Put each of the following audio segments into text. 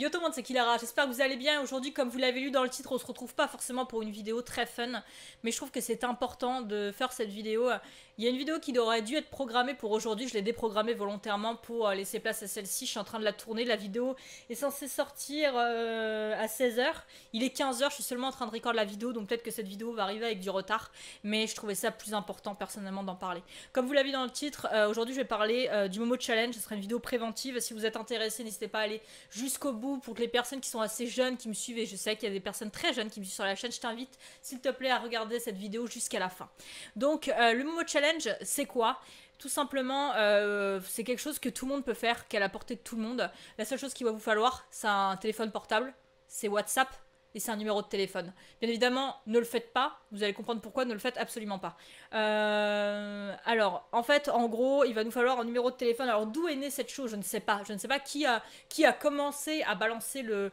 Yo tout le monde, c'est Kilara, j'espère que vous allez bien. Aujourd'hui, comme vous l'avez lu dans le titre, on se retrouve pas forcément pour une vidéo très fun, mais je trouve que c'est important de faire cette vidéo il y a une vidéo qui aurait dû être programmée pour aujourd'hui. Je l'ai déprogrammée volontairement pour euh, laisser place à celle-ci. Je suis en train de la tourner. La vidéo est censée sortir euh, à 16h. Il est 15h. Je suis seulement en train de recorder la vidéo. Donc peut-être que cette vidéo va arriver avec du retard. Mais je trouvais ça plus important personnellement d'en parler. Comme vous l'avez dans le titre, euh, aujourd'hui je vais parler du Momo Challenge. Ce sera une vidéo préventive. Si vous êtes intéressé, n'hésitez pas à aller jusqu'au bout pour que les personnes qui sont assez jeunes qui me suivent, et je sais qu'il y a des personnes très jeunes qui me suivent sur la chaîne, je t'invite s'il te plaît à regarder cette vidéo jusqu'à la fin. Donc le Momo Challenge c'est quoi tout simplement, euh, c'est quelque chose que tout le monde peut faire, qu'elle est la portée de tout le monde. La seule chose qu'il va vous falloir, c'est un téléphone portable, c'est WhatsApp, et c'est un numéro de téléphone. Bien évidemment, ne le faites pas. Vous allez comprendre pourquoi, ne le faites absolument pas. Euh, alors, en fait, en gros, il va nous falloir un numéro de téléphone. Alors, d'où est née cette chose Je ne sais pas. Je ne sais pas qui a, qui a commencé à balancer le,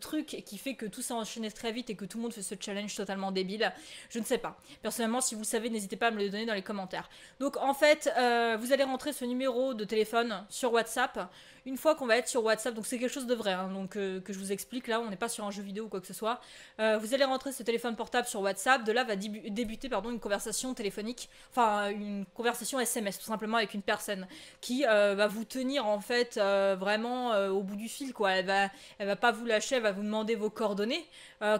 truc et qui fait que tout ça enchaîne très vite et que tout le monde fait ce challenge totalement débile. Je ne sais pas. Personnellement, si vous savez, n'hésitez pas à me le donner dans les commentaires. Donc, en fait, euh, vous allez rentrer ce numéro de téléphone sur WhatsApp. Une fois qu'on va être sur WhatsApp, donc c'est quelque chose de vrai, hein, donc, euh, que je vous explique là, on n'est pas sur un jeu vidéo ou quoi que ce soit euh, vous allez rentrer ce téléphone portable sur WhatsApp. De là va débuter pardon, une conversation téléphonique, enfin une conversation SMS tout simplement avec une personne qui euh, va vous tenir en fait euh, vraiment au bout du fil. Quoi. Elle va, elle va pas vous lâcher, elle va vous demander vos coordonnées,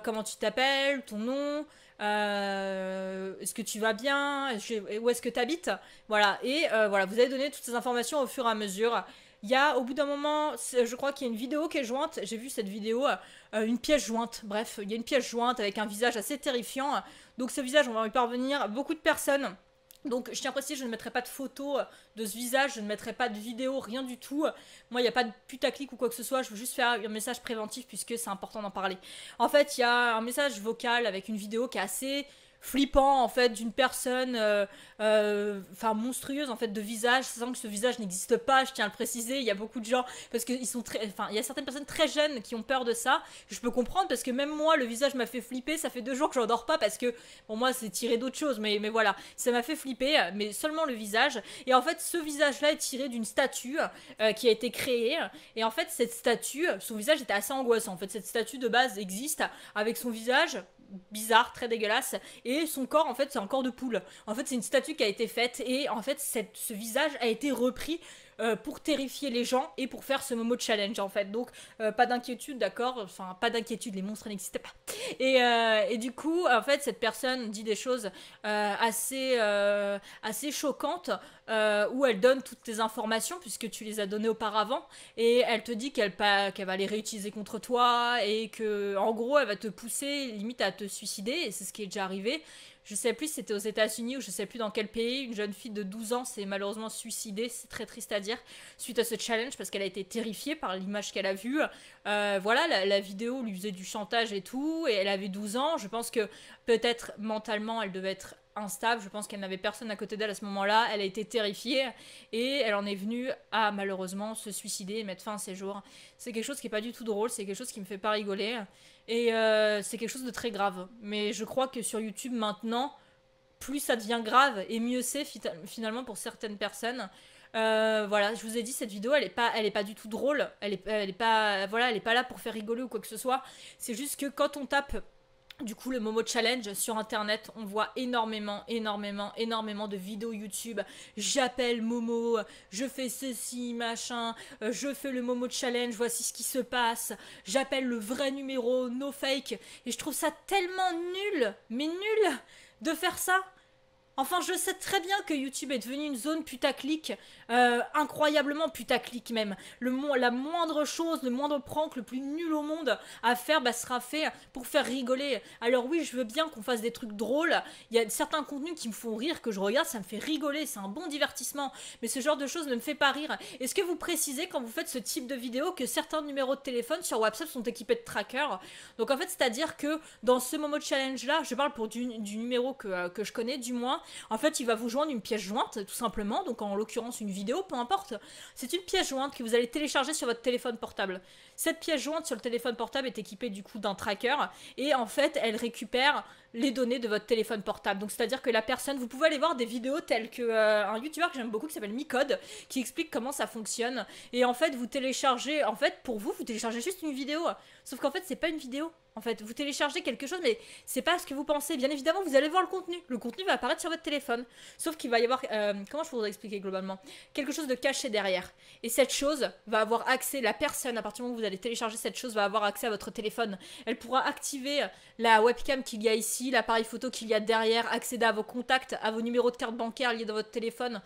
comment tu t'appelles, ton nom. est-ce que tu vas bien, où est-ce que tu habites, voilà, et voilà, vous allez donner toutes ces informations au fur et à mesure. Il y a, au bout d'un moment, je crois qu'il y a une vidéo qui est jointe. J'ai vu cette vidéo, euh, euh, une pièce jointe. Bref, il y a une pièce jointe avec un visage assez terrifiant. Donc, ce visage, on va y parvenir. Beaucoup de personnes. Donc je tiens à préciser, je ne mettrai pas de photo euh, de ce visage, je ne mettrai pas de vidéo, rien du tout. Moi, il n'y a pas de putaclic ou quoi que ce soit, je veux juste faire un message préventif puisque c'est important d'en parler. En fait, il y a un message vocal avec une vidéo qui est assez flippant en fait d'une personne euh, euh, enfin monstrueuse en fait de visage sachant que ce visage n'existe pas je tiens à le préciser il y a beaucoup de gens parce qu'ils sont très enfin il y a certaines personnes très jeunes qui ont peur de ça je peux comprendre parce que même moi le visage m'a fait flipper ça fait deux jours que je dors pas parce que pour moi c'est tiré d'autres choses mais, mais voilà ça m'a fait flipper mais seulement le visage et en fait ce visage là est tiré d'une statue euh, qui a été créée et en fait cette statue son visage était assez angoissant en fait cette statue de base existe avec son visage bizarre, très dégueulasse. Et son corps, en fait, c'est un corps de poule. En fait, c'est une statue qui a été faite. Et en fait, cette, ce visage a été repris euh, pour terrifier les gens et pour faire ce Momo Challenge en fait. Donc euh, pas d'inquiétude, d'accord Enfin pas d'inquiétude, les monstres n'existaient pas. Et, euh, du coup, en fait, cette personne dit des choses assez, assez choquantes où elle donne toutes tes informations puisque tu les as données auparavant et elle te dit qu'elle va les réutiliser contre toi et que en gros elle va te pousser limite à te suicider et c'est ce qui est déjà arrivé je sais plus si c'était aux États-Unis ou je sais plus dans quel pays, une jeune fille de 12 ans s'est malheureusement suicidée, c'est très triste à dire, suite à ce challenge parce qu'elle a été terrifiée par l'image qu'elle a vue. Euh, voilà, la, la, vidéo lui faisait du chantage et tout, et elle avait 12 ans. Je pense que peut-être mentalement elle devait être instable. Je pense qu'elle n'avait personne à côté d'elle à ce moment-là. Elle a été terrifiée et elle en est venue à malheureusement se suicider et mettre fin à ses jours. C'est quelque chose qui est pas du tout drôle. C'est quelque chose qui me fait pas rigoler et euh, c'est quelque chose de très grave. Mais je crois que sur YouTube maintenant, plus ça devient grave et mieux c'est finalement pour certaines personnes. Euh, voilà, je vous ai dit cette vidéo, elle est pas, elle est pas du tout drôle. Elle est, elle est pas, voilà, elle est pas là pour faire rigoler ou quoi que ce soit. C'est juste que quand on tape du coup, le Momo Challenge sur internet, on voit énormément, énormément, énormément de vidéos YouTube. J'appelle Momo, je fais ceci, machin, euh, je fais le Momo Challenge, voici ce qui se passe. J'appelle le vrai numéro, no fake. Et je trouve ça tellement nul, mais nul de faire ça. Enfin, je sais très bien que YouTube est devenu une zone putaclic, euh, incroyablement putaclic même. la moindre chose, le moindre prank, le plus nul au monde à faire, bah, sera fait pour faire rigoler. Alors oui, je veux bien qu'on fasse des trucs drôles. Il y a certains contenus qui me font rire, que je regarde, ça me fait rigoler, c'est un bon divertissement. Mais ce genre de choses ne me fait pas rire. Est-ce que vous précisez quand vous faites ce type de vidéo que certains numéros de téléphone sur WhatsApp sont équipés de trackers Donc en fait, c'est-à-dire que dans ce moment de challenge là, je parle pour du, numéro euh, que je connais, du moins, en fait, il va vous joindre une pièce jointe, tout simplement, donc en l'occurrence une vidéo, peu importe. C'est une pièce jointe que vous allez télécharger sur votre téléphone portable. Cette pièce jointe sur le téléphone portable est équipée du coup d'un tracker et en fait elle récupère les données de votre téléphone portable. Donc c'est-à-dire que la personne, vous pouvez aller voir des vidéos telles que euh, un youtubeur que j'aime beaucoup qui s'appelle Micode qui explique comment ça fonctionne et en fait vous téléchargez en fait pour vous vous téléchargez juste une vidéo sauf qu'en fait c'est pas une vidéo en fait. Vous téléchargez quelque chose, mais c'est pas ce que vous pensez. Bien évidemment, vous allez voir le contenu. Le contenu va apparaître sur votre téléphone. Sauf qu'il va y avoir. Euh, comment je voudrais expliquer globalement Quelque chose de caché derrière. Et cette chose va avoir accès, la personne, à partir du moment où vous télécharger cette chose, va avoir accès à votre téléphone. Elle pourra activer la webcam qu'il y a ici, l'appareil photo qu'il y a derrière, accéder à vos contacts, à vos numéros de carte bancaire liés dans votre téléphone,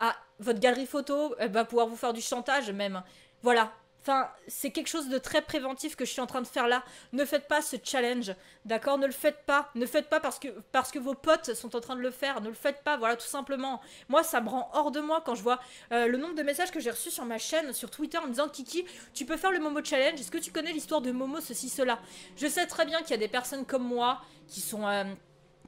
à votre galerie photo, elle va pouvoir vous faire du chantage même. Voilà, Enfin, c'est quelque chose de très préventif que je suis en train de faire là. Ne faites pas ce challenge, d'accord Ne le faites pas. Ne faites pas parce que, parce que vos potes sont en train de le faire. Ne le faites pas, voilà, tout simplement. Moi, ça me rend hors de moi quand je vois euh, le nombre de messages que j'ai reçus sur ma chaîne, sur Twitter, en me disant Kiki, tu peux faire le Momo Challenge Est-ce que tu connais l'histoire de Momo, ceci, cela Je sais très bien qu'il y a des personnes comme moi qui sont. Euh,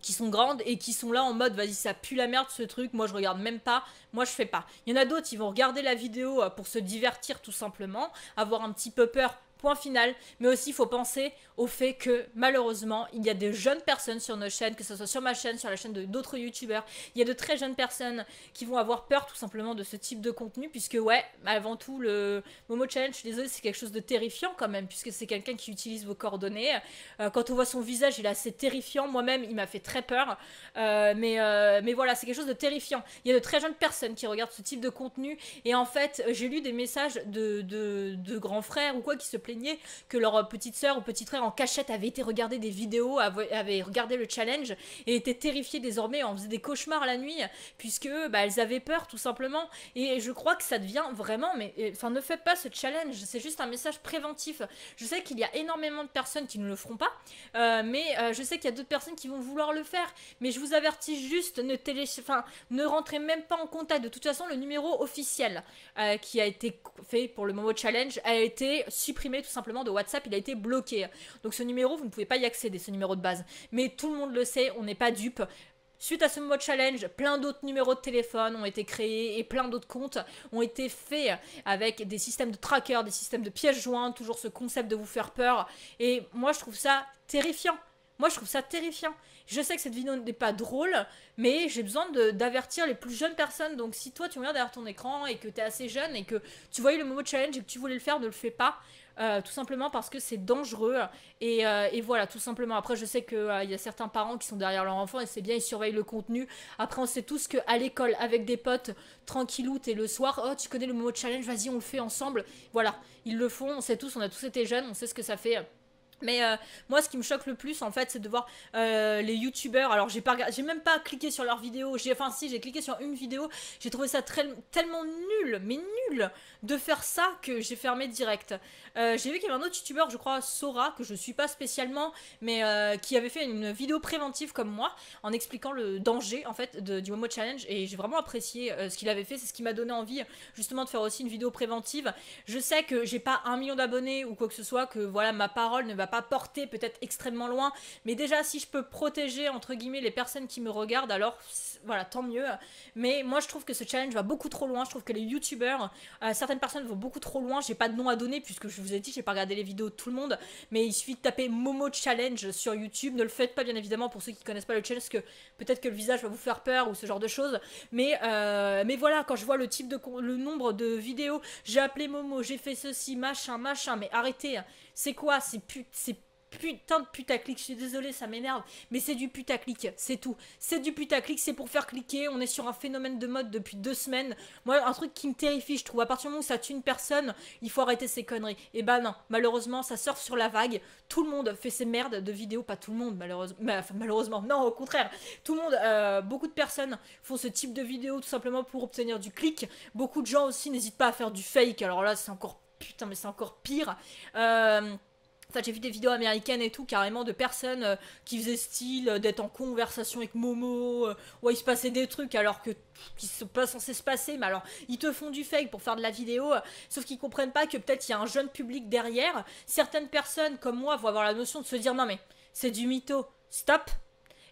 qui sont grandes et qui sont là en mode vas-y ça pue la merde ce truc, moi je regarde même pas, moi je fais pas. Il y en a d'autres, ils vont regarder la vidéo euh, pour se divertir tout simplement, avoir un petit peu peur Point final. Mais aussi, il faut penser au fait que malheureusement, il y a des jeunes personnes sur nos chaînes, que ce soit sur ma chaîne, sur la chaîne de d'autres youtubeurs. Il y a de très jeunes personnes qui vont avoir peur tout simplement de ce type de contenu, puisque ouais, avant tout, le Momo Challenge, je suis c'est quelque chose de terrifiant quand même, puisque c'est quelqu'un qui utilise vos coordonnées. Euh, quand on voit son visage, il est assez terrifiant. Moi-même, il m'a fait très peur. Euh, mais, euh, mais voilà, c'est quelque chose de terrifiant. Il y a de très jeunes personnes qui regardent ce type de contenu. Et en fait, j'ai lu des messages de, grands frères ou quoi qui se que leur petite sœur ou petite frère en cachette avait été regarder des vidéos, avait regardé le challenge et était terrifié désormais, en faisait des cauchemars la nuit, puisque bah, elles avaient peur tout simplement. Et je crois que ça devient vraiment, mais enfin ne faites pas ce challenge, c'est juste un message préventif. Je sais qu'il y a énormément de personnes qui ne le feront pas, euh, mais euh, je sais qu'il y a d'autres personnes qui vont vouloir le faire. Mais je vous avertis juste, ne télé, ne rentrez même pas en contact. De toute façon, le numéro officiel euh, qui a été fait pour le Momo Challenge a été supprimé tout simplement de WhatsApp, il a été bloqué. Donc ce numéro, vous ne pouvez pas y accéder, ce numéro de base. Mais tout le monde le sait, on n'est pas dupe. Suite à ce mode challenge, plein d'autres numéros de téléphone ont été créés et plein d'autres comptes ont été faits avec des systèmes de tracker, des systèmes de pièges joints, toujours ce concept de vous faire peur. Et moi, je trouve ça terrifiant. Moi, je trouve ça terrifiant je sais que cette vidéo n'est pas drôle, mais j'ai besoin d'avertir les plus jeunes personnes. Donc si toi tu regardes derrière ton écran et que t'es assez jeune et que tu voyais le Momo Challenge et que tu voulais le faire, ne le fais pas. Euh, tout simplement parce que c'est dangereux. Et, euh, voilà, tout simplement. Après, je sais qu'il euh, y a certains parents qui sont derrière leur enfant et c'est bien, ils surveillent le contenu. Après, on sait tous qu'à l'école, avec des potes, tranquillou, et le soir, oh, tu connais le Momo challenge, vas-y, on le fait ensemble. Voilà, ils le font, on sait tous, on a tous été jeunes, on sait ce que ça fait. Mais euh, moi, ce qui me choque le plus, en fait, c'est de voir euh, les youtubeurs. Alors, j'ai pas, j'ai même pas cliqué sur leur vidéo J'ai, enfin, si, j'ai cliqué sur une vidéo. J'ai trouvé ça tellement nul, mais nul, de faire ça que j'ai fermé direct. Euh, j'ai vu qu'il y avait un autre youtubeur, je crois, Sora, que je suis pas spécialement, mais qui avait fait une vidéo préventive comme moi, en expliquant le danger, en fait, du Momo Challenge. Et j'ai vraiment apprécié ce qu'il avait fait. C'est ce qui m'a donné envie, justement, de faire aussi une vidéo préventive. Je sais que j'ai pas un million d'abonnés ou quoi que ce soit, que voilà, ma parole ne va pas porter peut-être extrêmement loin, mais déjà si je peux protéger entre guillemets les personnes qui me regardent, alors voilà, tant mieux. Mais moi je trouve que ce challenge va beaucoup trop loin, je trouve que les youtubeurs, euh, certaines personnes vont beaucoup trop loin, j'ai pas de nom à donner puisque je vous ai dit, j'ai pas regardé les vidéos de tout le monde, mais il suffit de taper Momo Challenge sur YouTube, ne le faites pas bien évidemment pour ceux qui connaissent pas le challenge, que peut-être que le visage va vous faire peur ou ce genre de choses, mais, euh, mais voilà, quand je vois le type de, le nombre de vidéos, j'ai appelé Momo, j'ai fait ceci, machin, machin, mais arrêtez hein. C'est quoi C'est putain de putaclic, je suis désolée, ça m'énerve, mais c'est du putaclic, c'est tout. C'est du putaclic, c'est pour faire cliquer, on est sur un phénomène de mode depuis deux semaines. Moi, un truc qui me terrifie, je trouve, à partir du moment où ça tue une personne, il faut arrêter ces conneries. Et bah ben non, malheureusement, ça surfe sur la vague, tout le monde fait ces merdes de vidéos, pas tout le monde, malheureusement, enfin, malheureusement, non, au contraire, tout le monde, euh, beaucoup de personnes font ce type de vidéos tout simplement pour obtenir du clic, beaucoup de gens aussi n'hésitent pas à faire du fake, alors là, c'est encore putain, mais c'est encore pire. Euh, enfin, j'ai vu des vidéos américaines et tout, carrément, de personnes euh, qui faisaient style euh, d'être en conversation avec Momo, euh, où il se passait des trucs alors que qui sont pas censés se passer, mais alors ils te font du fake pour faire de la vidéo, sauf qu'ils comprennent pas que peut-être il y a un jeune public derrière. Certaines personnes, comme moi, vont avoir la notion de se dire non mais c'est du mytho, stop,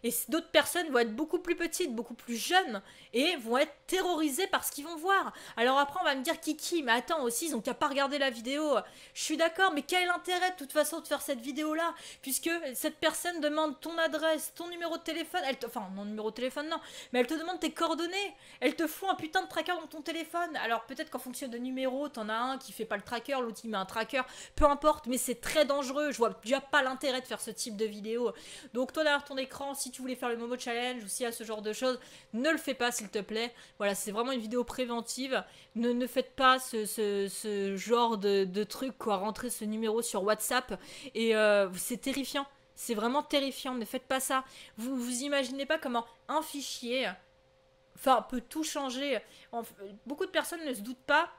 et d'autres personnes vont être beaucoup plus petites, beaucoup plus jeunes, et vont être terrorisées par ce qu'ils vont voir. Alors après, on va me dire Kiki, mais attends aussi, ils ont qu'à pas regarder la vidéo. Je suis d'accord, mais quel est l'intérêt de toute façon de faire cette vidéo-là Puisque cette personne demande ton adresse, ton numéro de téléphone, elle enfin, non, numéro de téléphone, non, mais elle te demande tes coordonnées. Elle te fout un putain de tracker dans ton téléphone. Alors peut-être qu'en fonction de numéro, t'en as un qui fait pas le tracker, l'autre il met un tracker, peu importe, mais c'est très dangereux. Je vois déjà pas l'intérêt de faire ce type de vidéo. Donc toi derrière ton écran, si si tu voulais faire le Momo Challenge ou si à ce genre de choses, ne le fais pas s'il te plaît. Voilà, c'est vraiment une vidéo préventive. Ne, ne faites pas ce, genre de, truc, quoi. rentrer ce numéro sur WhatsApp et euh, c'est terrifiant. C'est vraiment terrifiant. Ne faites pas ça. Vous vous imaginez pas comment un fichier, enfin, peut tout changer. beaucoup de personnes ne se doutent pas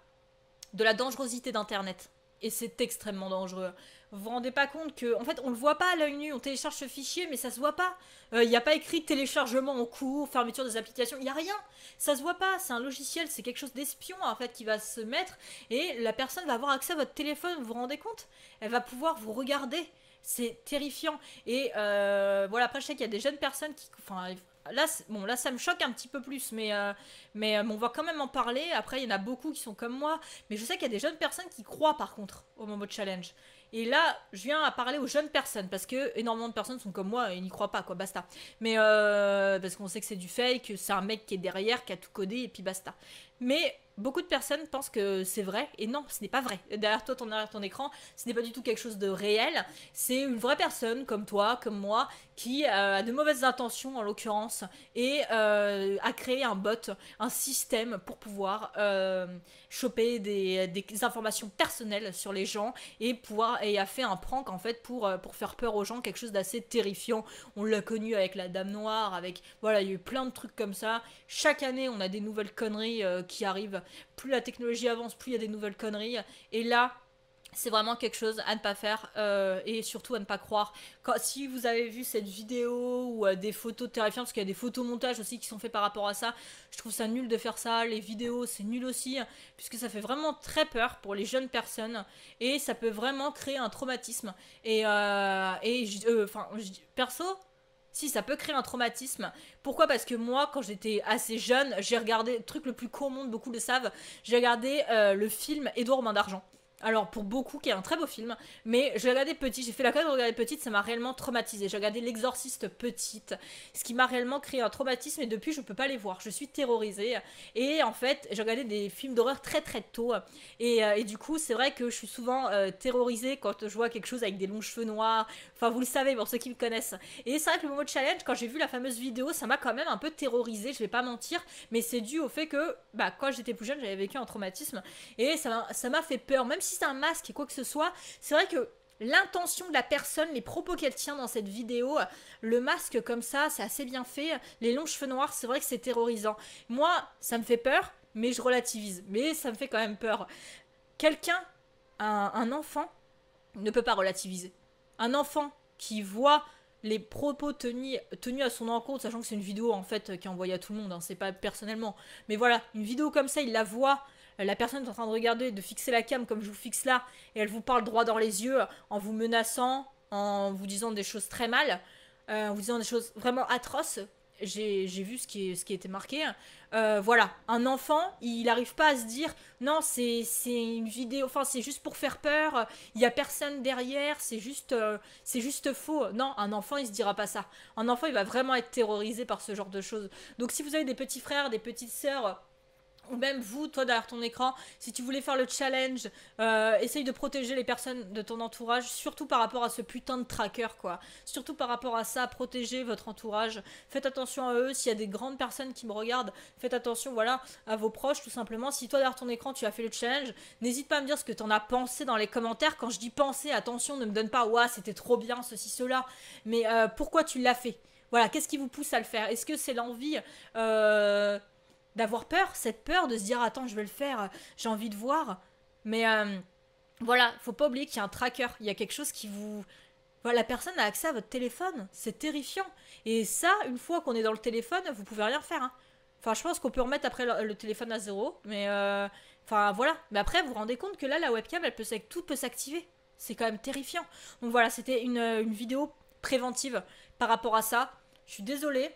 de la dangerosité d'Internet. Et c'est extrêmement dangereux. Vous vous rendez pas compte que, en fait, on le voit pas à l'œil nu. On télécharge ce fichier, mais ça se voit pas. Il euh, n'y a pas écrit téléchargement en cours, fermeture des applications. Il n'y a rien. Ça se voit pas. C'est un logiciel, c'est quelque chose d'espion en fait qui va se mettre et la personne va avoir accès à votre téléphone. Vous vous rendez compte Elle va pouvoir vous regarder. C'est terrifiant. Et euh, voilà, après, je sais qu'il y a des jeunes personnes qui. Enfin, là, bon, là, ça me choque un petit peu plus, mais, euh, mais on va quand même en parler. Après, il y en a beaucoup qui sont comme moi, mais je sais qu'il y a des jeunes personnes qui croient par contre au Momo Challenge. Et là, je viens à parler aux jeunes personnes parce que énormément de personnes sont comme moi et n'y croient pas, quoi, basta. Mais euh, parce qu'on sait que c'est du fake, c'est un mec qui est derrière, qui a tout codé et puis basta. Mais Beaucoup de personnes pensent que c'est vrai, et non, ce n'est pas vrai. Derrière toi, ton, derrière ton écran, ce n'est pas du tout quelque chose de réel. C'est une vraie personne, comme toi, comme moi, qui euh, a de mauvaises intentions, en l'occurrence, et euh, a créé un bot, un système pour pouvoir euh, choper des, informations personnelles sur les gens, et, pouvoir, et a fait un prank, en fait, pour, pour faire peur aux gens, quelque chose d'assez terrifiant. On l'a connu avec la Dame Noire, avec... Voilà, il y a eu plein de trucs comme ça. Chaque année, on a des nouvelles conneries qui arrivent plus la technologie avance, plus il y a des nouvelles conneries. Et là, c'est vraiment quelque chose à ne pas faire euh, et surtout à ne pas croire. si vous avez vu cette vidéo ou euh, des photos terrifiantes, parce qu'il y a des montages aussi qui sont faits par rapport à ça, je trouve ça nul de faire ça. Les vidéos, c'est nul aussi, puisque ça fait vraiment très peur pour les jeunes personnes et ça peut vraiment créer un traumatisme. Et, euh, et enfin, perso, si, ça peut créer un traumatisme. Pourquoi Parce que moi, quand j'étais assez jeune, j'ai regardé, le truc le plus court au monde, beaucoup le savent, j'ai regardé euh, le film Édouard Main d'Argent alors pour beaucoup, qui est un très beau film, mais je l'ai regardé petit, j'ai fait la code de regarder petite, ça m'a réellement traumatisé. J'ai regardé L'Exorciste petite, ce qui m'a réellement créé un traumatisme et depuis je ne peux pas les voir, je suis terrorisée. Et en fait, j'ai regardé des films d'horreur très très tôt et, euh, du coup, c'est vrai que je suis souvent euh, terrorisée quand je vois quelque chose avec des longs cheveux noirs. Enfin, vous le savez pour ceux qui me connaissent. Et c'est vrai que le moment de challenge, quand j'ai vu la fameuse vidéo, ça m'a quand même un peu terrorisée, je vais pas mentir, mais c'est dû au fait que bah, quand j'étais plus jeune, j'avais vécu un traumatisme et ça m'a fait peur, même si si c'est un masque et quoi que ce soit, c'est vrai que l'intention de la personne, les propos qu'elle tient dans cette vidéo, le masque comme ça, c'est assez bien fait. Les longs cheveux noirs, c'est vrai que c'est terrorisant. Moi, ça me fait peur, mais je relativise. Mais ça me fait quand même peur. Quelqu'un, un, enfant, ne peut pas relativiser. Un enfant qui voit les propos tenus, à son encontre, sachant que c'est une vidéo en fait qui est envoyée à tout le monde, hein, c'est pas personnellement. Mais voilà, une vidéo comme ça, il la voit, euh, la personne est en train de regarder, de fixer la cam comme je vous fixe là, et elle vous parle droit dans les yeux en vous menaçant, en vous disant des choses très mal, euh, en vous disant des choses vraiment atroces. J'ai vu ce qui, ce qui était marqué. Hein. Euh, voilà, un enfant, il n'arrive pas à se dire non, c'est une vidéo, enfin, c'est juste pour faire peur, il n'y a personne derrière, c'est juste, c'est juste faux. Non, un enfant, il se dira pas ça. Un enfant, il va vraiment être terrorisé par ce genre de choses. Donc, si vous avez des petits frères, des petites sœurs, même vous, toi derrière ton écran, si tu voulais faire le challenge, euh, essaye de protéger les personnes de ton entourage, surtout par rapport à ce putain de tracker, quoi. Surtout par rapport à ça, protégez votre entourage. Faites attention à eux. S'il y a des grandes personnes qui me regardent, faites attention, voilà, à vos proches, tout simplement. Si toi derrière ton écran, tu as fait le challenge, n'hésite pas à me dire ce que tu en as pensé dans les commentaires. Quand je dis penser, attention, ne me donne pas, ouah, c'était trop bien, ceci, cela. Mais euh, pourquoi tu l'as fait Voilà, qu'est-ce qui vous pousse à le faire Est-ce que c'est l'envie euh, d'avoir peur, cette peur de se dire attends, je vais le faire, j'ai envie de voir. Mais euh, voilà, faut pas oublier qu'il y a un tracker, il y a quelque chose qui vous. Voilà, la personne a accès à votre téléphone, c'est terrifiant. Et ça, une fois qu'on est dans le téléphone, vous pouvez rien faire. Hein. Enfin, je pense qu'on peut remettre après le, téléphone à zéro, mais euh, enfin voilà. Mais après, vous vous rendez compte que là, la webcam, elle peut tout peut s'activer. C'est quand même terrifiant. Donc voilà, c'était une, une vidéo préventive par rapport à ça. Je suis désolée,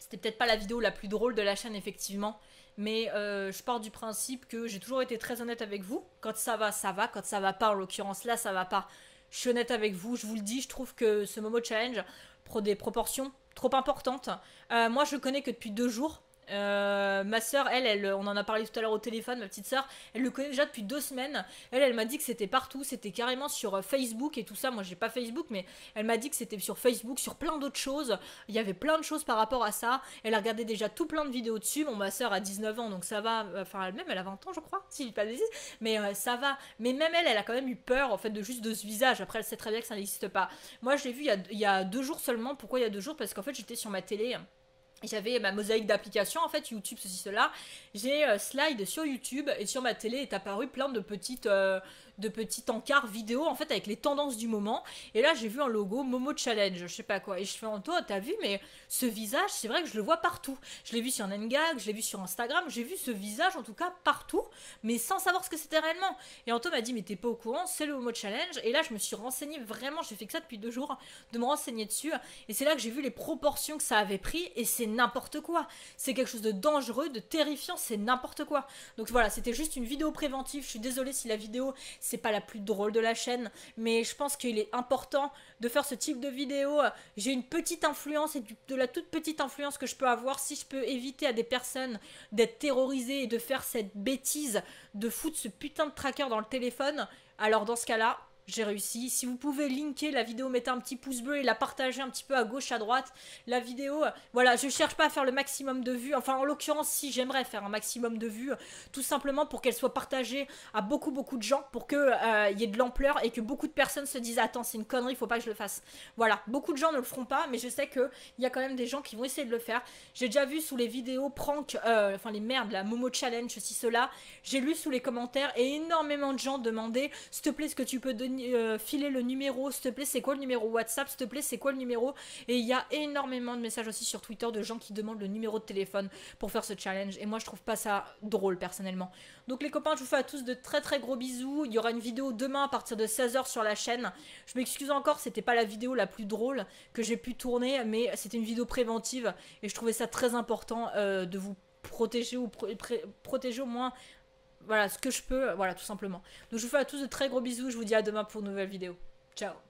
c'était peut-être pas la vidéo la plus drôle de la chaîne, effectivement, mais euh, je pars du principe que j'ai toujours été très honnête avec vous. Quand ça va, ça va. Quand ça va pas, en l'occurrence là, ça va pas. Je suis honnête avec vous, je vous le dis, je trouve que ce Momo Challenge prend des proportions trop importantes. Euh, moi, je connais que depuis deux jours, euh, ma soeur, elle, on en a parlé tout à l'heure au téléphone, ma petite soeur, elle le connaît déjà depuis deux semaines. Elle, elle m'a dit que c'était partout, c'était carrément sur euh, Facebook et tout ça. Moi, j'ai pas Facebook, mais elle m'a dit que c'était sur Facebook, sur plein d'autres choses. Il y avait plein de choses par rapport à ça. Elle a regardé déjà tout plein de vidéos dessus. Mon, ma soeur a 19 ans, donc ça va. Enfin, elle-même, elle a 20 ans, je crois, si je dis pas de Mais euh, ça va. Mais même elle, elle a quand même eu peur, en fait, de juste de ce visage. Après, elle sait très bien que ça n'existe pas. Moi, je l'ai vu il y, a, il y a deux jours seulement. Pourquoi il y a deux jours Parce qu'en fait, j'étais sur ma télé. J'avais ma mosaïque d'applications, en fait, YouTube, ceci, cela. J'ai euh, slide sur YouTube et sur ma télé est apparu plein de petites, euh, de petits encarts vidéo, en fait, avec les tendances du moment. Et là, j'ai vu un logo Momo Challenge, je sais pas quoi. Et je fais en toi, t'as vu, mais ce visage, c'est vrai que je le vois partout. Je l'ai vu sur Nengag, je l'ai vu sur Instagram, j'ai vu ce visage, en tout cas, partout, mais sans savoir ce que c'était réellement. Et Antoine m'a dit, mais t'es pas au courant, c'est le Momo Challenge. Et là, je me suis renseignée vraiment, j'ai fait que ça depuis deux jours, de me renseigner dessus. Et c'est là que j'ai vu les proportions que ça avait pris, et c'est n'importe quoi. C'est quelque chose de dangereux, de terrifiant, c'est n'importe quoi. Donc voilà, c'était juste une vidéo préventive. Je suis désolée si la vidéo c'est pas la plus drôle de la chaîne, mais je pense qu'il est important de faire ce type de vidéo. J'ai une petite influence et de la toute petite influence que je peux avoir si je peux éviter à des personnes d'être terrorisées et de faire cette bêtise de foutre ce putain de tracker dans le téléphone. Alors dans ce cas-là, j'ai réussi. Si vous pouvez linker la vidéo, mettez un petit pouce bleu et la partager un petit peu à gauche, à droite. La vidéo, euh, voilà, je cherche pas à faire le maximum de vues. Enfin, en l'occurrence, si j'aimerais faire un maximum de vues, tout simplement pour qu'elle soit partagée à beaucoup, beaucoup de gens, pour qu'il euh, y ait de l'ampleur et que beaucoup de personnes se disent Attends, c'est une connerie, il faut pas que je le fasse. Voilà, beaucoup de gens ne le feront pas, mais je sais qu'il y a quand même des gens qui vont essayer de le faire. J'ai déjà vu sous les vidéos prank, euh, enfin les merdes, la Momo Challenge, si cela. J'ai lu sous les commentaires et énormément de gens demandaient S'il te plaît, ce que tu peux donner euh, filer le numéro, s'il te plaît, c'est quoi le numéro WhatsApp, s'il te plaît, c'est quoi le numéro Et il y a énormément de messages aussi sur Twitter de gens qui demandent le numéro de téléphone pour faire ce challenge. Et moi, je trouve pas ça drôle personnellement. Donc les copains, je vous fais à tous de très très gros bisous. Il y aura une vidéo demain à partir de 16h sur la chaîne. Je m'excuse encore, c'était pas la vidéo la plus drôle que j'ai pu tourner, mais c'était une vidéo préventive et je trouvais ça très important euh, de vous protéger ou protéger au moins voilà, ce que je peux, voilà, tout simplement. Donc je vous fais à tous de très gros bisous, je vous dis à demain pour une nouvelle vidéo. Ciao